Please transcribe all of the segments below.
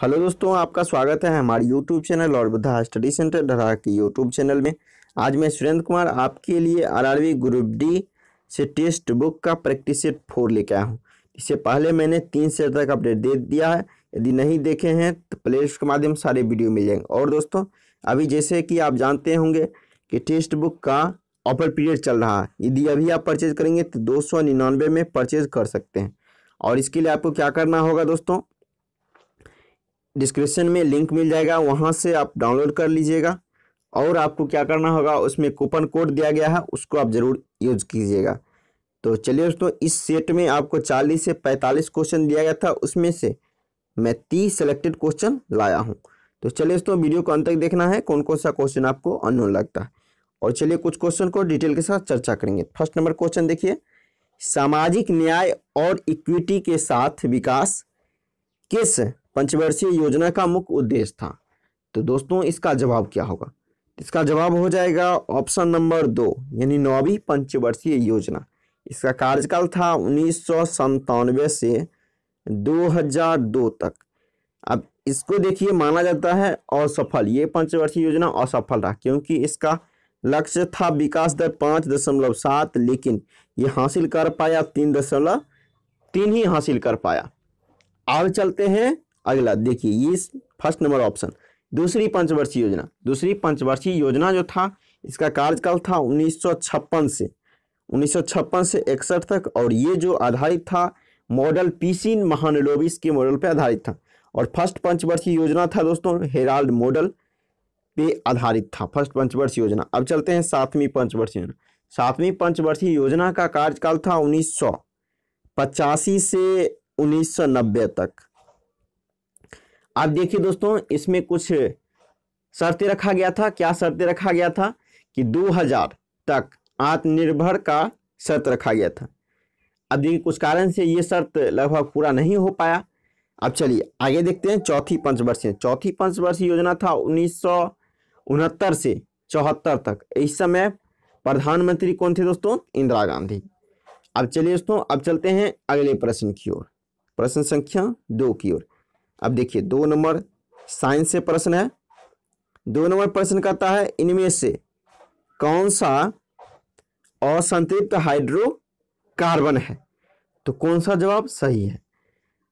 hello दोस्तों आपका स्वागत है हमारे यूट्यूब चैनल और बुद्धा स्टडी सेंटर धरा के यूट्यूब चैनल में आज मैं सुरेंद्र कुमार आपके लिए आरआरबी ग्रुप डी से टेस्ट बुक का प्रैक्टिस सेट फोर लेके आया हूँ इससे पहले मैंने तीन सेट तक अपडेट दे दिया है यदि नहीं देखे हैं तो प्ले लिस्ट के माध्यम सारे वीडियो मिल जाएंगे और दोस्तों अभी जैसे कि आप जानते होंगे कि टेस्ट बुक का ऑफर पीरियड चल रहा है यदि अभी आप परचेज करेंगे तो दो में परचेज कर सकते हैं और इसके लिए आपको क्या करना होगा दोस्तों डिस्क्रिप्शन में लिंक मिल जाएगा वहाँ से आप डाउनलोड कर लीजिएगा और आपको क्या करना होगा उसमें कूपन कोड दिया गया है उसको आप ज़रूर यूज़ कीजिएगा तो चलिए दोस्तों इस सेट में आपको 40 से 45 क्वेश्चन दिया गया था उसमें से मैं 30 सेलेक्टेड क्वेश्चन लाया हूँ तो चलिए दोस्तों वीडियो को अंत तक देखना है कौन कौन सा क्वेश्चन आपको अनोन लगता है और चलिए कुछ क्वेश्चन को डिटेल के साथ चर्चा करेंगे फर्स्ट नंबर क्वेश्चन देखिए सामाजिक न्याय और इक्विटी के साथ विकास किस पंचवर्षीय योजना का मुख्य उद्देश्य था तो दोस्तों इसका जवाब क्या होगा इसका जवाब हो जाएगा ऑप्शन नंबर दो यानी नौवीं पंचवर्षीय योजना इसका कार्यकाल था उन्नीस से 2002 तक अब इसको देखिए माना जाता है असफल ये पंचवर्षीय योजना असफल रहा क्योंकि इसका लक्ष्य था विकास दर पाँच दशमलव सात लेकिन ये हासिल कर पाया तीन दशमलव तीन ही हासिल कर पाया आगे चलते हैं अगला देखिए ये फर्स्ट नंबर ऑप्शन दूसरी पंचवर्षीय योजना दूसरी पंचवर्षीय योजना जो था इसका कार्यकाल था उन्नीस से उन्नीस से इकसठ तक और ये जो आधारित था मॉडल महान महानलोबिस के मॉडल पर आधारित था और फर्स्ट पंचवर्षीय योजना था दोस्तों हेराल्ड मॉडल पे आधारित था फर्स्ट पंचवर्षीय योजना अब चलते हैं सातवीं पंचवर्षीय योजना सातवीं पंचवर्षीय योजना का कार्यकाल था उन्नीस पचासी से उन्नीस तक अब देखिए दोस्तों इसमें कुछ शर्तें रखा गया था क्या शर्तें रखा गया था कि 2000 तक आत्मनिर्भर का शर्त रखा गया था अब देखिए कुछ कारण से ये शर्त लगभग पूरा नहीं हो पाया अब चलिए आगे देखते हैं चौथी पंचवर्षीय चौथी पंचवर्षीय योजना था उन्नीस से चौहत्तर तक इस समय प्रधानमंत्री कौन थे दोस्तों इंदिरा गांधी अब चलिए दोस्तों अब चलते हैं अगले प्रश्न की ओर प्रश्न संख्या दो की ओर अब देखिए दो नंबर साइंस से प्रश्न है दो नंबर प्रश्न कहता है इनमें से कौन सा असंतृप्त हाइड्रोकार्बन है तो कौन सा जवाब सही है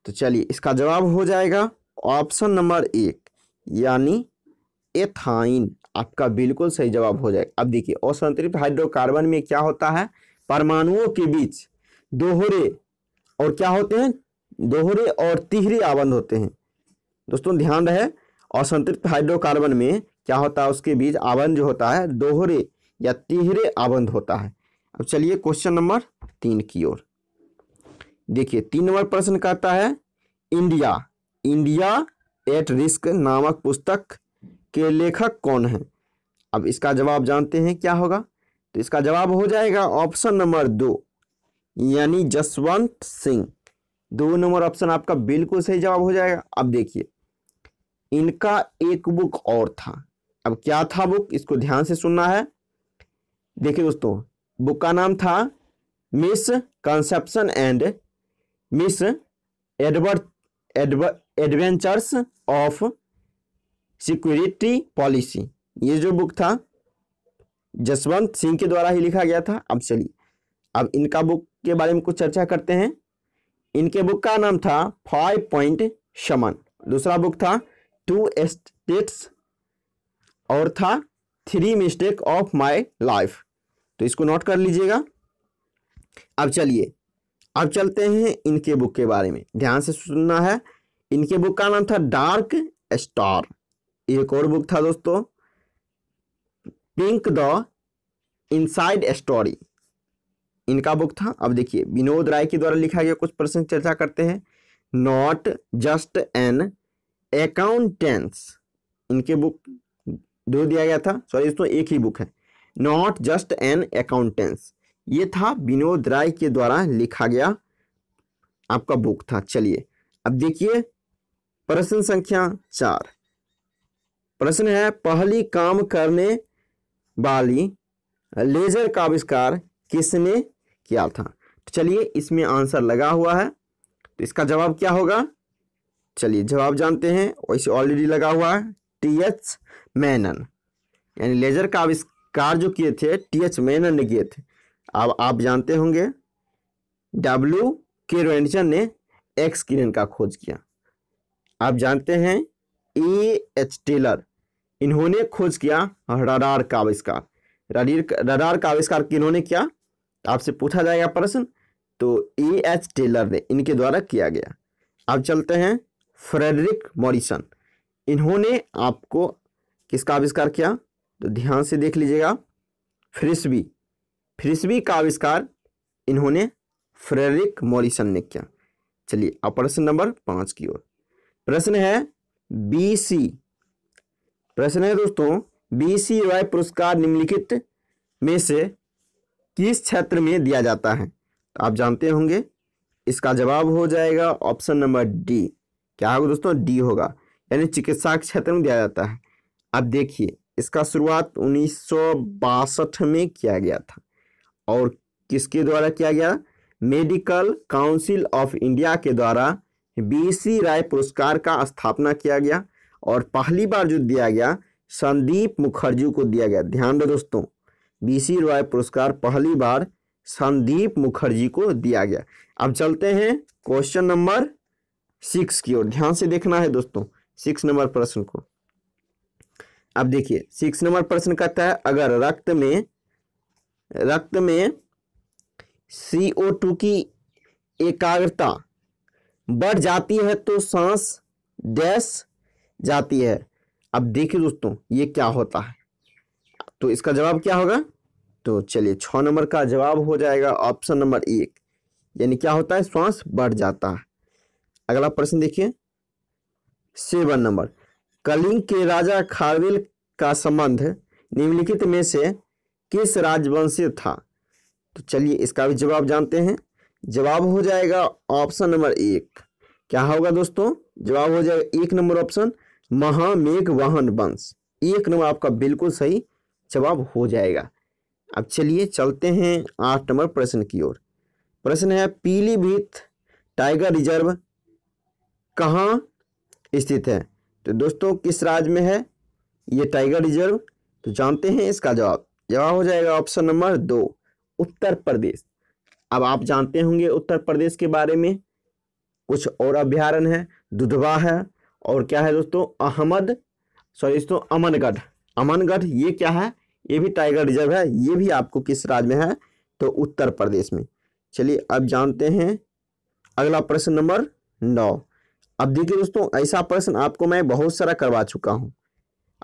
तो चलिए इसका जवाब हो जाएगा ऑप्शन नंबर एक यानी एथाइन आपका बिल्कुल सही जवाब हो जाएगा अब देखिए असंतृप्त हाइड्रोकार्बन में क्या होता है परमाणुओं के बीच दोहरे और क्या होते हैं दोहरे और तिहरे आबंध होते हैं दोस्तों ध्यान रहे असंतृप्त हाइड्रोकार्बन में क्या होता है उसके बीज आबंध जो होता है दोहरे या तिहरे आबंध होता है अब चलिए क्वेश्चन नंबर तीन की ओर देखिए तीन नंबर प्रश्न कहता है इंडिया इंडिया एट रिस्क नामक पुस्तक के लेखक कौन है अब इसका जवाब जानते हैं क्या होगा तो इसका जवाब हो जाएगा ऑप्शन नंबर दो यानी जसवंत सिंह दो नंबर ऑप्शन आपका बिल्कुल सही जवाब हो जाएगा अब देखिए इनका एक बुक और था अब क्या था बुक इसको ध्यान से सुनना है देखिए दोस्तों बुक का नाम था misconception and miss Edward adventures of security policy ये जो बुक था जसवंत सिंह के द्वारा ही लिखा गया था अब चलिए अब इनका बुक के बारे में कुछ चर्चा करते हैं इनके बुक का नाम था फाइव पॉइंट शमन दूसरा बुक था टू स्टेट्स और था three mistake of my life तो इसको नोट कर लीजिएगा अब चलिए अब चलते हैं इनके बुक के बारे में ध्यान से सुनना है इनके बुक का नाम था डार्क स्टार एक और बुक था दोस्तों पिंक द इनसाइड स्टोरी इनका बुक था अब देखिए विनोद राय के द्वारा लिखा गया कुछ प्रश्न चर्चा करते हैं नॉट जस्ट एन अकाउंटेंट्स इनके बुक दो दिया गया था सॉरी दोस्तों एक ही बुक है नॉट जस्ट एन अकाउंटेंट्स ये था विनोद राय के द्वारा लिखा गया आपका बुक था चलिए अब देखिए प्रश्न संख्या चार प्रश्न है पहली काम करने वाली लेजर का आविष्कार किसने किया था तो चलिए इसमें आंसर लगा हुआ है तो इसका जवाब क्या होगा चलिए जवाब जानते हैं वैसे ऑलरेडी लगा हुआ है टी एच मैनन यानी लेजर का आविष्कार जो किए थे टी एच मैनन ने किए थे अब आप जानते होंगे डब्ल्यू के रोएंडसन ने एक्स किरण का खोज किया आप जानते हैं ए एच टेलर इन्होंने खोज किया रडार का आविष्कार रडार का आविष्कार किन्होंने किया आपसे पूछा जाएगा प्रश्न तो ए एच टेलर ने इनके द्वारा किया गया अब चलते हैं फ्रेडरिक मॉरिसन इन्होंने आपको किसका आविष्कार किया तो ध्यान से देख लीजिएगा फ्रिस्बी फ्रिस्बी का आविष्कार इन्होंने फ्रेडरिक मॉरिसन ने किया चलिए अब प्रश्न नंबर पांच की ओर प्रश्न है बी सी प्रश्न है दोस्तों बी सी रॉय पुरस्कार निम्नलिखित में से किस क्षेत्र में दिया जाता है तो आप जानते होंगे इसका जवाब हो जाएगा ऑप्शन नंबर डी क्या होगा दोस्तों डी होगा यानी चिकित्सा क्षेत्र में दिया जाता है अब देखिए इसका शुरुआत उन्नीस में किया गया था और किसके द्वारा किया गया मेडिकल काउंसिल ऑफ इंडिया के द्वारा बीसी राय पुरस्कार का स्थापना किया गया और पहली बार जो दिया गया संदीप मुखर्जी को दिया गया ध्यान दो दोस्तों बीसी राय पुरस्कार पहली बार संदीप मुखर्जी को दिया गया अब चलते हैं क्वेश्चन नंबर सिक्स की ओर ध्यान से देखना है दोस्तों सिक्स नंबर प्रश्न को अब देखिए सिक्स नंबर प्रश्न कहता है अगर रक्त में रक्त में सी ओ टू की एकाग्रता बढ़ जाती है तो सांस डैश जाती है अब देखिए दोस्तों ये क्या होता है तो इसका जवाब क्या होगा तो चलिए छ नंबर का जवाब हो जाएगा ऑप्शन नंबर एक यानी क्या होता है श्वास बढ़ जाता है अगला प्रश्न देखिए सेवन नंबर कलिंग के राजा खारविल का संबंध निम्नलिखित में से किस राजवंश से था तो चलिए इसका भी जवाब जानते हैं जवाब हो जाएगा ऑप्शन नंबर एक क्या होगा दोस्तों जवाब हो जाएगा एक नंबर ऑप्शन महामेघ वाहन वंश एक नंबर आपका बिल्कुल सही जवाब हो जाएगा अब चलिए चलते हैं आठ नंबर प्रश्न की ओर प्रश्न है पीलीभीत टाइगर रिजर्व कहाँ स्थित है तो दोस्तों किस राज्य में है ये टाइगर रिजर्व तो जानते हैं इसका जवाब जवाब हो जाएगा ऑप्शन नंबर दो उत्तर प्रदेश अब आप जानते होंगे उत्तर प्रदेश के बारे में कुछ और अभ्यारण्य है दुधवा है और क्या है दोस्तों अहमद सॉरी दोस्तों अमनगढ़ अमनगढ़ ये क्या है ये भी टाइगर रिजर्व है ये भी आपको किस राज्य में है तो उत्तर प्रदेश में चलिए अब जानते हैं अगला प्रश्न नंबर नौ अब देखिए दोस्तों ऐसा प्रश्न आपको मैं बहुत सारा करवा चुका हूँ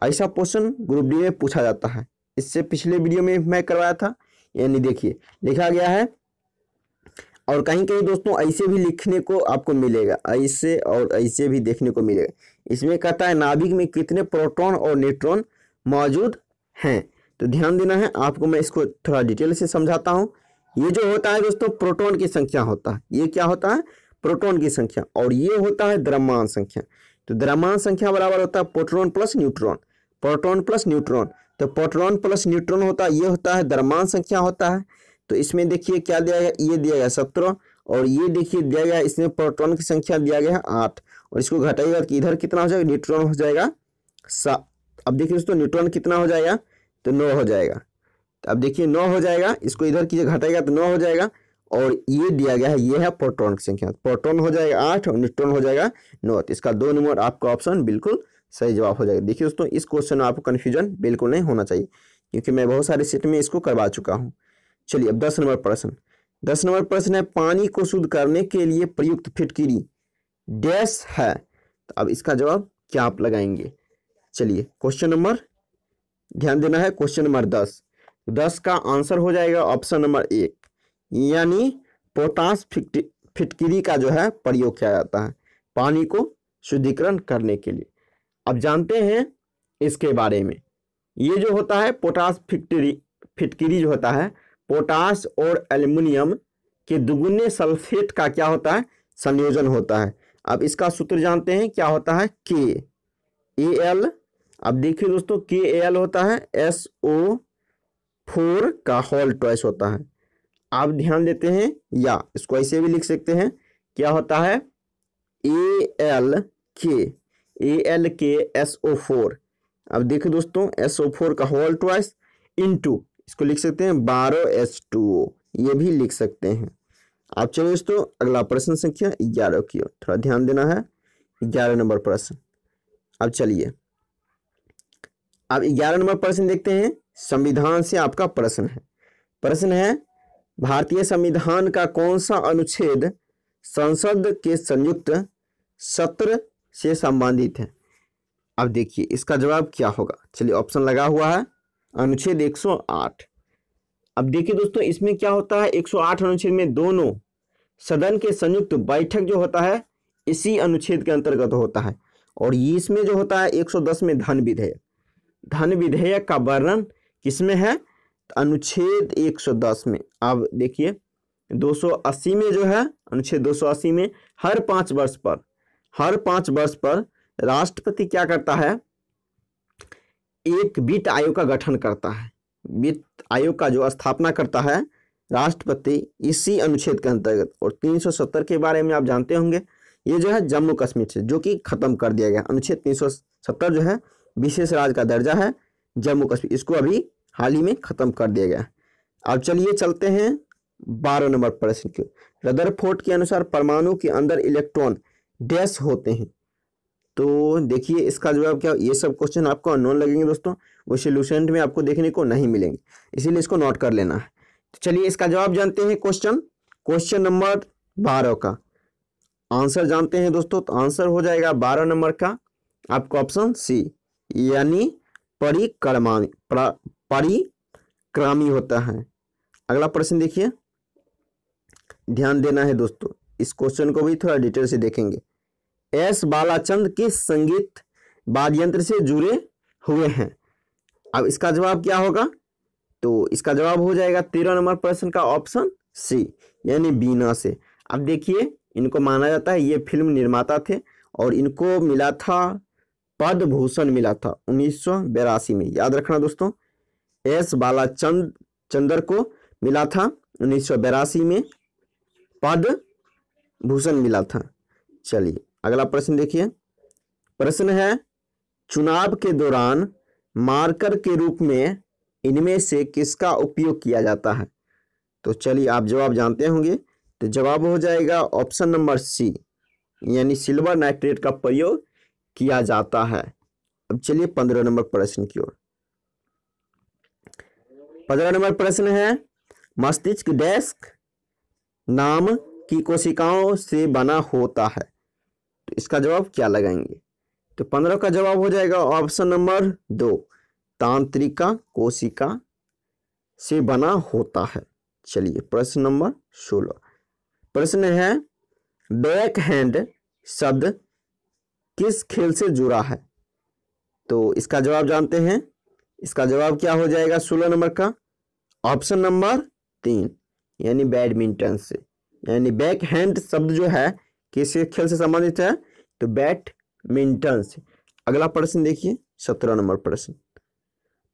ऐसा क्वेश्चन ग्रुप डी में पूछा जाता है इससे पिछले वीडियो में मैं करवाया था यानी देखिए लिखा गया है और कहीं कहीं दोस्तों ऐसे भी लिखने को आपको मिलेगा ऐसे और ऐसे भी देखने को मिलेगा इसमें कहता है नाभिक में कितने प्रोटॉन और न्यूट्रॉन मौजूद हैं तो ध्यान देना है आपको मैं इसको थोड़ा डिटेल से समझाता हूँ ये जो होता है दोस्तों प्रोटॉन की संख्या होता है ये क्या होता है प्रोटॉन की संख्या और ये होता है द्रव्यमान संख्या तो द्रव्यमान संख्या बराबर होता है proton plus neutron proton plus neutron तो प्रोटॉन प्लस न्यूट्रॉन होता है ये होता है द्रव्यमान संख्या होता है तो इसमें देखिए क्या दिया गया ये दिया गया सत्रह और ये देखिए दिया गया इसमें प्रोटोन की संख्या दिया गया है आठ और इसको घटाइएगा कि इधर कितना हो जाएगा न्यूट्रॉन हो जाएगा सात अब देखिए दोस्तों न्यूट्रॉन कितना हो जाएगा तो नौ हो जाएगा तो अब देखिए नौ हो जाएगा इसको इधर कीजिए घटाएगा तो नौ हो जाएगा और ये दिया गया है ये है प्रोटोन की संख्या प्रोटोन हो जाएगा आठ और न्यूट्रॉन हो जाएगा नौ तो इसका दो नंबर आपका ऑप्शन बिल्कुल सही जवाब हो जाएगा देखिए दोस्तों इस क्वेश्चन में आपको कन्फ्यूजन बिल्कुल नहीं होना चाहिए क्योंकि मैं बहुत सारे सीट में इसको करवा चुका हूँ चलिए अब दस नंबर प्रश्न दस नंबर प्रश्न है पानी को शुद्ध करने के लिए प्रयुक्त फिटकिरी डैश है तो अब इसका जवाब क्या आप लगाएंगे चलिए क्वेश्चन नंबर ध्यान देना है क्वेश्चन नंबर दस दस का आंसर हो जाएगा ऑप्शन नंबर एक यानी पोटास फिट फिटकिरी का जो है प्रयोग किया जाता है पानी को शुद्धिकरण करने के लिए अब जानते हैं इसके बारे में ये जो होता है पोटास फिटरी फिटकिरी जो होता है पोटास और एल्युमिनियम के दुगुने सल्फेट का क्या होता है संयोजन होता है अब इसका सूत्र जानते हैं क्या होता है के ए एल अब देखिए दोस्तों के ए एल होता है एस ओ फोर का होल ट्वाइस होता है आप ध्यान देते हैं या इसको ऐसे भी लिख सकते हैं क्या होता है ए एल के ए एल के एस ओ फोर अब देखो दोस्तों एस ओ फोर का होल ट्वाइस इनटू इसको लिख सकते हैं बारह एस टू ओ ये भी लिख सकते हैं आप चलो दोस्तों अगला प्रश्न संख्या ग्यारह की ओर थोड़ा ध्यान देना है ग्यारह नंबर प्रश्न अब चलिए अब ग्यारह नंबर प्रश्न देखते हैं संविधान से आपका प्रश्न है प्रश्न है भारतीय संविधान का कौन सा अनुच्छेद संसद के संयुक्त सत्र से संबंधित है अब देखिए इसका जवाब क्या होगा चलिए ऑप्शन लगा हुआ है अनुच्छेद 108 अब देखिए दोस्तों इसमें क्या होता है 108 अनुच्छेद में दोनों सदन के संयुक्त बैठक जो होता है इसी अनुच्छेद के अंतर्गत होता है और इसमें जो होता है 110 में धन विधेयक धन विधेयक का वर्णन किसमें है अनुच्छेद 110 में आप देखिए 280 में जो है अनुच्छेद 280 में हर पांच वर्ष पर हर पांच वर्ष पर राष्ट्रपति क्या करता है एक वित्त आयोग का गठन करता है वित्त आयोग का जो स्थापना करता है राष्ट्रपति इसी अनुच्छेद के अंतर्गत और 370 के बारे में आप जानते होंगे ये जो है जम्मू कश्मीर से जो कि खत्म कर दिया गया अनुच्छेद 370 जो है विशेष राज्य का दर्जा है जम्मू कश्मीर इसको अभी हाल ही में ख़त्म कर दिया गया अब चलिए चलते हैं बारह नंबर प्रश्न की रदर फोर्ट के अनुसार परमाणु के अंदर इलेक्ट्रॉन डैश होते हैं तो देखिए इसका जवाब क्या ये सब क्वेश्चन आपको अननोन लगेंगे दोस्तों वो सोल्यूशन में आपको देखने को नहीं मिलेंगे इसीलिए इसको नोट कर लेना है तो चलिए इसका जवाब जानते हैं क्वेश्चन क्वेश्चन नंबर बारह का आंसर जानते हैं दोस्तों तो आंसर हो जाएगा बारह नंबर का आपको ऑप्शन सी यानी परिक्रमा परिक्रामी होता है अगला प्रश्न देखिए ध्यान देना है दोस्तों इस क्वेश्चन को भी थोड़ा डिटेल से देखेंगे एस बालाचंद किस संगीत वाद्य यंत्र से जुड़े हुए हैं अब इसका जवाब क्या होगा तो इसका जवाब हो जाएगा तेरह नंबर प्रश्न का ऑप्शन सी यानी बीना से अब देखिए इनको माना जाता है ये फिल्म निर्माता थे और इनको मिला था पद भूषण मिला था उन्नीस में याद रखना दोस्तों एस बालाचंद चंदर को मिला था उन्नीस में पद भूषण मिला था चलिए अगला प्रश्न देखिए प्रश्न है चुनाव के दौरान मार्कर के रूप में इनमें से किसका उपयोग किया जाता है तो चलिए आप जवाब जानते होंगे तो जवाब हो जाएगा ऑप्शन नंबर सी यानी सिल्वर नाइट्रेट का प्रयोग किया जाता है अब चलिए पंद्रह नंबर प्रश्न की ओर पंद्रह नंबर प्रश्न है मस्तिष्क डेस्क नाम की कोशिकाओं से बना होता है तो इसका जवाब क्या लगाएंगे तो पंद्रह का जवाब हो जाएगा ऑप्शन नंबर दो तांत्रिका कोशिका से बना होता है चलिए प्रश्न नंबर सोलह प्रश्न है बैक हैंड शब्द किस खेल से जुड़ा है तो इसका जवाब जानते हैं इसका जवाब क्या हो जाएगा सोलह नंबर का ऑप्शन नंबर तीन यानी बैडमिंटन से यानी बैक हैंड शब्द जो है किस खेल से संबंधित है तो बैडमिंटन से अगला प्रश्न देखिए सत्रह नंबर प्रश्न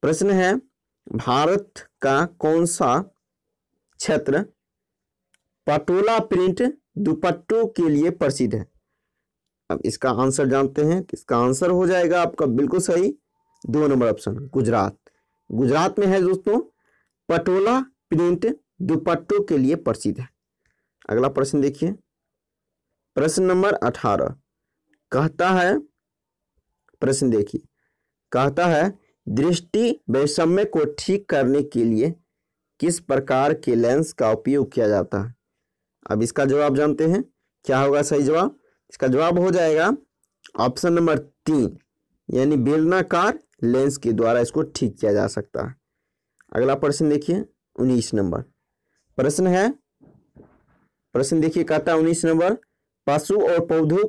प्रश्न है भारत का कौन सा क्षेत्र पटोला प्रिंट दुपट्टों के लिए प्रसिद्ध है अब इसका आंसर जानते हैं इसका आंसर हो जाएगा आपका बिल्कुल सही दो नंबर ऑप्शन गुजरात गुजरात में है दोस्तों पटोला प्रिंट दुपट्टों के लिए प्रसिद्ध है अगला प्रश्न देखिए प्रश्न नंबर अठारह कहता है प्रश्न देखिए कहता है दृष्टि वैषम्य को ठीक करने के लिए किस प्रकार के लेंस का उपयोग किया जाता है अब इसका जवाब जानते हैं क्या होगा सही जवाब इसका जवाब हो जाएगा ऑप्शन नंबर तीन यानी बेलनाकार लेंस के द्वारा इसको ठीक किया जा सकता है अगला प्रश्न देखिए उन्नीस नंबर प्रश्न है प्रश्न देखिए कहता है उन्नीस नंबर पशु और पौधों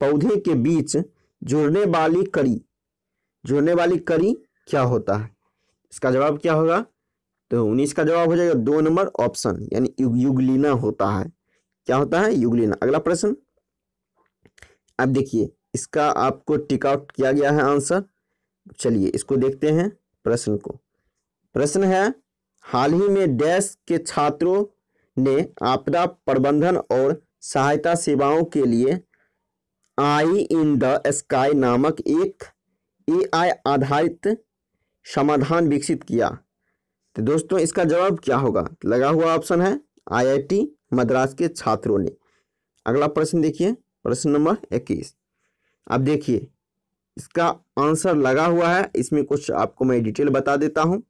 पौधे के बीच जोड़ने वाली कड़ी जोड़ने वाली कड़ी क्या होता है इसका जवाब क्या होगा तो उन्नीस का जवाब हो जाएगा दो नंबर ऑप्शन यानी युग, युगलिना होता है क्या होता है युगलिना अगला प्रश्न अब देखिए इसका आपको टिकआउट किया गया है आंसर चलिए इसको देखते हैं प्रश्न को प्रश्न है हाल ही में डैश के छात्रों ने आपदा प्रबंधन और सहायता सेवाओं के लिए आई इन द स्काई नामक एक एआई आधारित समाधान विकसित किया तो दोस्तों इसका जवाब क्या होगा लगा हुआ ऑप्शन है आईआईटी मद्रास के छात्रों ने अगला प्रश्न देखिए प्रश्न नंबर इक्कीस अब देखिए इसका आंसर लगा हुआ है इसमें कुछ आपको मैं डिटेल बता देता हूं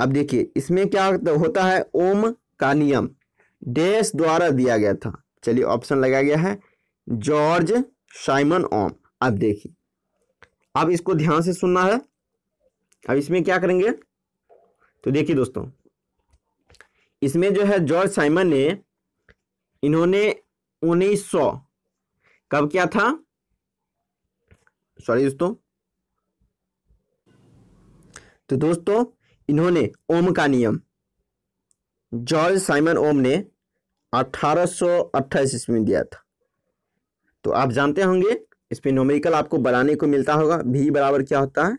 अब देखिए इसमें क्या होता है ओम का नियम डेस द्वारा दिया गया था चलिए ऑप्शन लगाया गया है जॉर्ज साइमन ओम अब देखिए अब इसको ध्यान से सुनना है अब इसमें क्या करेंगे तो देखिए दोस्तों इसमें जो है जॉर्ज साइमन ने इन्होंने उन्नीस सौ कब क्या था सॉरी दोस्तों तो दोस्तों इन्होंने ओम का नियम जॉर्ज साइमन ओम ने अठारह ईस्वी में दिया था तो आप जानते होंगे इसमें नोमरिकल आपको बनाने को मिलता होगा भी बराबर क्या होता है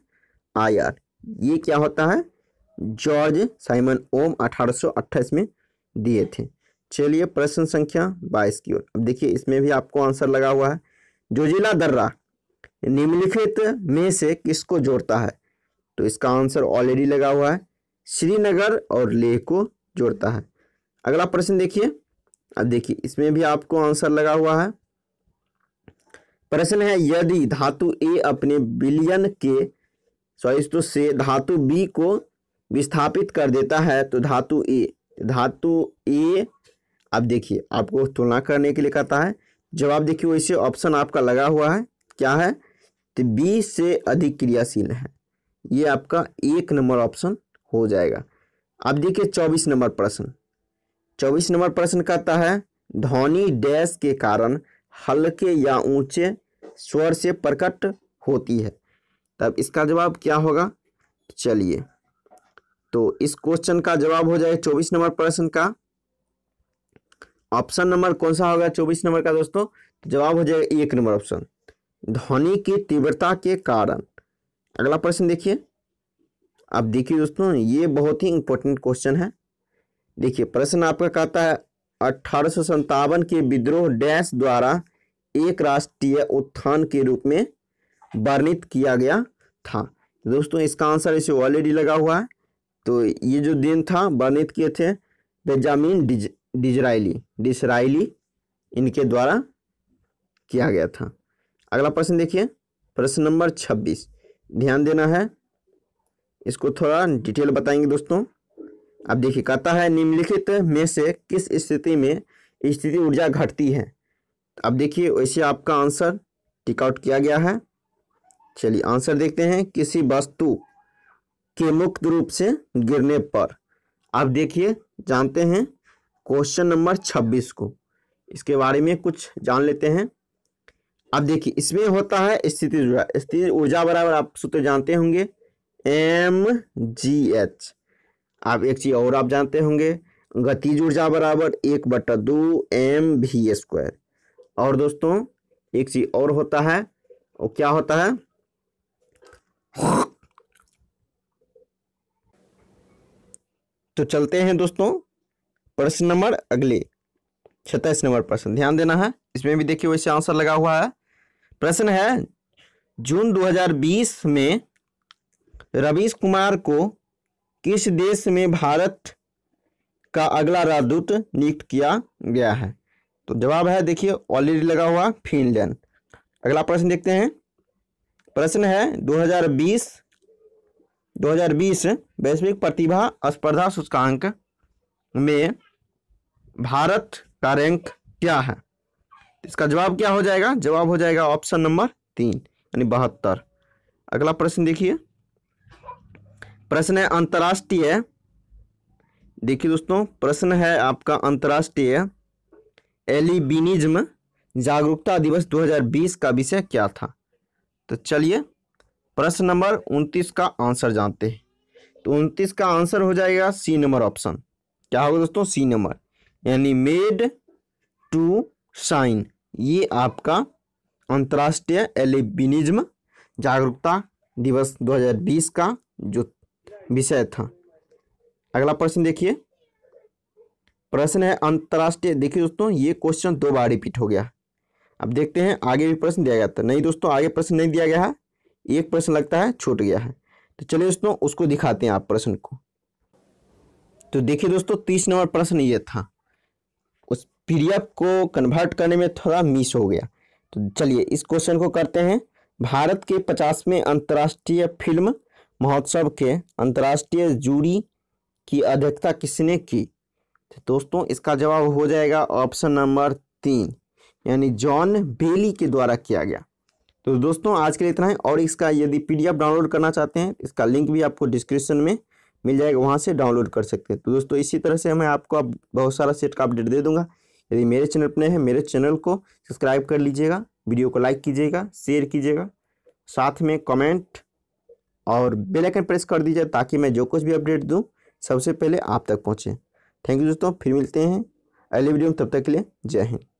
आई आर ये क्या होता है जॉर्ज साइमन ओम अठारह में दिए थे चलिए प्रश्न संख्या बाईस की ओर अब देखिए इसमें भी आपको आंसर लगा हुआ है जोजिला दर्रा निम्नलिखित में से किसको जोड़ता है तो इसका आंसर ऑलरेडी लगा हुआ है श्रीनगर और लेह को जोड़ता है अगला प्रश्न देखिए अब देखिए इसमें भी आपको आंसर लगा हुआ है प्रश्न है यदि धातु ए अपने बिलियन के सॉरी तो से धातु बी को विस्थापित कर देता है तो धातु ए धातु ए अब देखिए आपको तुलना करने के लिए कहता है जवाब देखिए वैसे ऑप्शन आपका लगा हुआ है क्या है तो बी से अधिक क्रियाशील है ये आपका एक नंबर ऑप्शन हो जाएगा अब देखिए चौबीस नंबर प्रश्न चौबीस नंबर प्रश्न कहता है ध्वनि डैश के कारण हल्के या ऊंचे स्वर से प्रकट होती है तब इसका जवाब क्या होगा चलिए तो इस क्वेश्चन का जवाब हो जाएगा चौबीस नंबर प्रश्न का ऑप्शन नंबर कौन सा होगा चौबीस नंबर का दोस्तों जवाब हो जाएगा एक नंबर ऑप्शन ध्वनि की तीव्रता के कारण अगला प्रश्न देखिए अब देखिए दोस्तों ये बहुत ही इंपॉर्टेंट क्वेश्चन है देखिए प्रश्न आपका कहता है अठारह के विद्रोह डैश द्वारा एक राष्ट्रीय उत्थान के रूप में वर्णित किया गया था दोस्तों इसका आंसर इसे ऑलरेडी लगा हुआ है तो ये जो दिन था वर्णित किए थे बेजामिन डिज डिजराइली डिसराइली इनके द्वारा किया गया था अगला प्रश्न देखिए प्रश्न नंबर छब्बीस ध्यान देना है इसको थोड़ा डिटेल बताएंगे दोस्तों अब देखिए कहता है निम्नलिखित में से किस स्थिति में स्थिति ऊर्जा घटती है अब देखिए वैसे आपका आंसर टिकआउट किया गया है चलिए आंसर देखते हैं किसी वस्तु के मुक्त रूप से गिरने पर आप देखिए जानते हैं क्वेश्चन नंबर छब्बीस को इसके बारे में कुछ जान लेते हैं अब देखिए इसमें होता है स्थिति ऊर्जा स्थिति ऊर्जा बराबर आप सूत्र जानते होंगे एम जी एच आप एक चीज और आप जानते होंगे गतिज ऊर्जा बराबर एक बटा दो एम भी स्क्वायर और दोस्तों एक चीज और होता है वो क्या होता है तो चलते हैं दोस्तों प्रश्न नंबर अगले सत्ताईस नंबर प्रश्न ध्यान देना है इसमें भी देखिए वैसे आंसर लगा हुआ है प्रश्न है जून 2020 में रवीश कुमार को किस देश में भारत का अगला राजदूत नियुक्त किया गया है तो जवाब है देखिए ऑलरेडी लगा हुआ फिनलैंड अगला प्रश्न देखते हैं प्रश्न है 2020 2020 वैश्विक प्रतिभा स्पर्धा सूचकांक में भारत का रैंक क्या है इसका जवाब क्या हो जाएगा जवाब हो जाएगा ऑप्शन नंबर तीन यानी बहत्तर अगला प्रश्न देखिए प्रश्न है अंतर्राष्ट्रीय देखिए दोस्तों प्रश्न है आपका अंतर्राष्ट्रीय एलिबिनिज्म जागरूकता दिवस 2020 का विषय क्या था तो चलिए प्रश्न नंबर 29 का आंसर जानते हैं तो 29 का आंसर हो जाएगा सी नंबर ऑप्शन क्या होगा दोस्तों सी नंबर यानी मेड टू साइन ये आपका अंतर्राष्ट्रीय एलिबिनिज्म जागरूकता दिवस 2020 का जो विषय था अगला प्रश्न देखिए प्रश्न है अंतर्राष्ट्रीय देखिए दोस्तों ये क्वेश्चन दो बार रिपीट हो गया अब देखते हैं आगे भी प्रश्न दिया गया था नहीं दोस्तों आगे प्रश्न नहीं दिया गया है एक प्रश्न लगता है छूट गया है तो चलिए दोस्तों उसको दिखाते हैं आप प्रश्न को तो देखिए दोस्तों तीस नंबर प्रश्न ये था पीडीएफ को कन्वर्ट करने में थोड़ा मिस हो गया तो चलिए इस क्वेश्चन को करते हैं भारत के पचासवें अंतर्राष्ट्रीय फिल्म महोत्सव के अंतर्राष्ट्रीय जूरी की अध्यक्षता किसने की तो दोस्तों इसका जवाब हो जाएगा ऑप्शन नंबर तीन यानी जॉन बेली के द्वारा किया गया तो दोस्तों आज के लिए इतना है और इसका यदि पीडीएफ डाउनलोड करना चाहते हैं इसका लिंक भी आपको डिस्क्रिप्शन में मिल जाएगा वहाँ से डाउनलोड कर सकते हैं तो दोस्तों इसी तरह से मैं आपको अब बहुत सारा सेट का अपडेट दे दूंगा यदि मेरे चैनल पर हैं मेरे चैनल को सब्सक्राइब कर लीजिएगा वीडियो को लाइक कीजिएगा शेयर कीजिएगा साथ में कमेंट और बेल आइकन प्रेस कर दीजिए ताकि मैं जो कुछ भी अपडेट दूँ सबसे पहले आप तक पहुँचे थैंक यू दोस्तों फिर मिलते हैं अगले वीडियो में तब तक के लिए जय हिंद